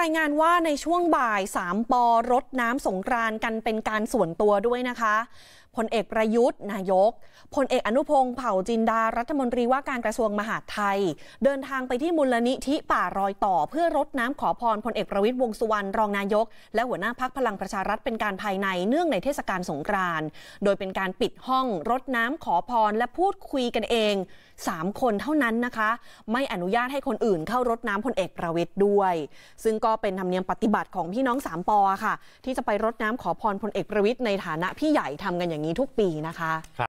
รายงานว่าในช่วงบ่าย 3ปอรดน้ำสงกรานกันเป็นการส่วนตัวด้วยนะคะพลเอกประยุทธ์ นายก พลเอกอนุพงศ์เผ่าจินดา รัฐมนตรีว่าการกระทรวงมหาดไทย เดินทางไปที่มูลนิธิป่ารอยต่อเพื่อรดน้ำขอพรพลเอกประวิทยวงสุวรรณรองนายกและหัวหน้าพักพลังประชารัฐเป็นการภายในเนื่องในเทศกาลสงกรานต์โดยเป็นการปิดห้องรดน้ำขอพรและพูดคุยกันเอง 3 คนเท่านั้นนะคะ ไม่อนุญาตให้คนอื่นเข้ารดน้ำพลเอกประวิทยด้วย ซึ่งก็เป็นธรรมเนียมปฏิบัติของพี่น้องสามปอค่ะ ที่จะไปรดน้ำขอพรพลเอกประวิทยในฐานะพี่ใหญ่ทำกันอย่างนี้ทุกปีนะคะ